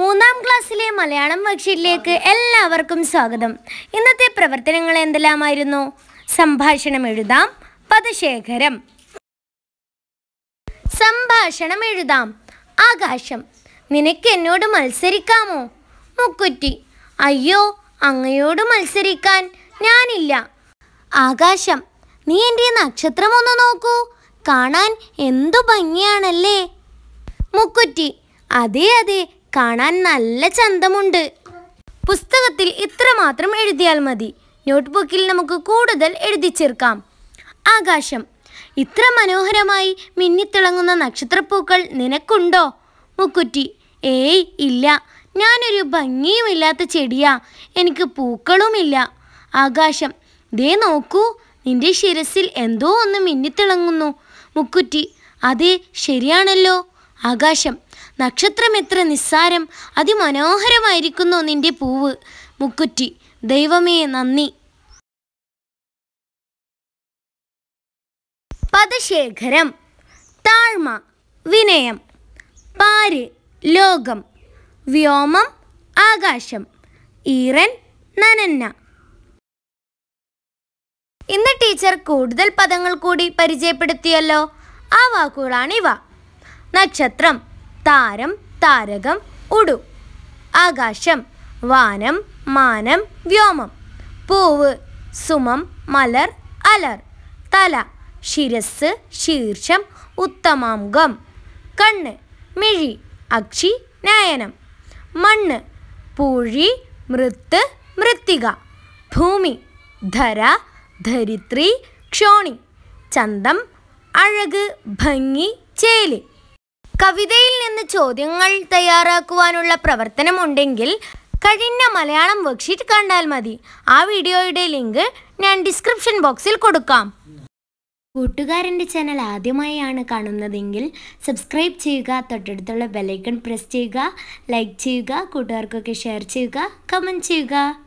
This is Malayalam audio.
മൂന്നാം ക്ലാസ്സിലെ മലയാളം വർക്ക്ഷീറ്റിലേക്ക് എല്ലാവർക്കും സ്വാഗതം ഇന്നത്തെ പ്രവർത്തനങ്ങൾ എന്തെല്ലാമായിരുന്നു സംഭാഷണം എഴുതാം പദശേഖരം സംഭാഷണം എഴുതാം ആകാശം നിനക്ക് എന്നോട് മത്സരിക്കാമോ മുക്കുറ്റി അയ്യോ അങ്ങയോട് മത്സരിക്കാൻ ഞാനില്ല ആകാശം നീ എൻ്റെ ഒന്ന് നോക്കൂ കാണാൻ എന്തു ഭംഗിയാണല്ലേ മുക്കുറ്റി അതെ അതെ കാണാൻ നല്ല ചന്തമുണ്ട് പുസ്തകത്തിൽ ഇത്രമാത്രം എഴുതിയാൽ മതി നോട്ട്ബുക്കിൽ നമുക്ക് കൂടുതൽ എഴുതി ചേർക്കാം ആകാശം ഇത്ര മനോഹരമായി മിന്നിത്തിളങ്ങുന്ന നക്ഷത്രപ്പൂക്കൾ നിനക്കുണ്ടോ മുക്കുറ്റി ഏയ് ഇല്ല ഞാനൊരു ഭംഗിയുമില്ലാത്ത ചെടിയാ എനിക്ക് പൂക്കളുമില്ല ആകാശം ദേ നോക്കൂ നിന്റെ ശിരസിൽ എന്തോ ഒന്ന് മിന്നിത്തിളങ്ങുന്നു മുക്കുറ്റി അതെ ശരിയാണല്ലോ ആകാശം നക്ഷത്രം എത്ര നിസ്സാരം അതിമനോഹരമായിരിക്കുന്നു നിന്റെ പൂവ് മുക്കുറ്റി ദൈവമേ നന്ദി പദശേഖരം താഴ്മ വിനയം പാര് ലോകം വ്യോമം ആകാശം ഈറൻ നനന്ന ഇന്ന് ടീച്ചർ കൂടുതൽ പദങ്ങൾ കൂടി പരിചയപ്പെടുത്തിയല്ലോ ആ വാക്കുകളാണിവ നക്ഷത്രം താരം താരകം ഉടു ആകാശം വാനം മാനം വ്യോമം പൂവ് സുമം മലർ അലർ തല ശിരസ് ശീർഷം ഉത്തമാംഗം കണ്ണ് മിഴി അക്ഷി നയനം മണ്ണ് പൂഴി മൃത്ത് മൃത്തിക ഭൂമി ധര ധരിത്രി ക്ഷോണി ചന്തം അഴക് ഭംഗി ചേലി കവിതയിൽ നിന്ന് ചോദ്യങ്ങൾ തയ്യാറാക്കുവാനുള്ള പ്രവർത്തനമുണ്ടെങ്കിൽ കഴിഞ്ഞ മലയാളം വർക്ക്ഷീറ്റ് കണ്ടാൽ മതി ആ വീഡിയോയുടെ ലിങ്ക് ഞാൻ ഡിസ്ക്രിപ്ഷൻ ബോക്സിൽ കൊടുക്കാം കൂട്ടുകാരൻ്റെ ചാനൽ ആദ്യമായാണ് കാണുന്നതെങ്കിൽ സബ്സ്ക്രൈബ് ചെയ്യുക തൊട്ടടുത്തുള്ള ബെലൈക്കൺ പ്രസ് ചെയ്യുക ലൈക്ക് ചെയ്യുക കൂട്ടുകാർക്കൊക്കെ ഷെയർ ചെയ്യുക കമൻറ്റ് ചെയ്യുക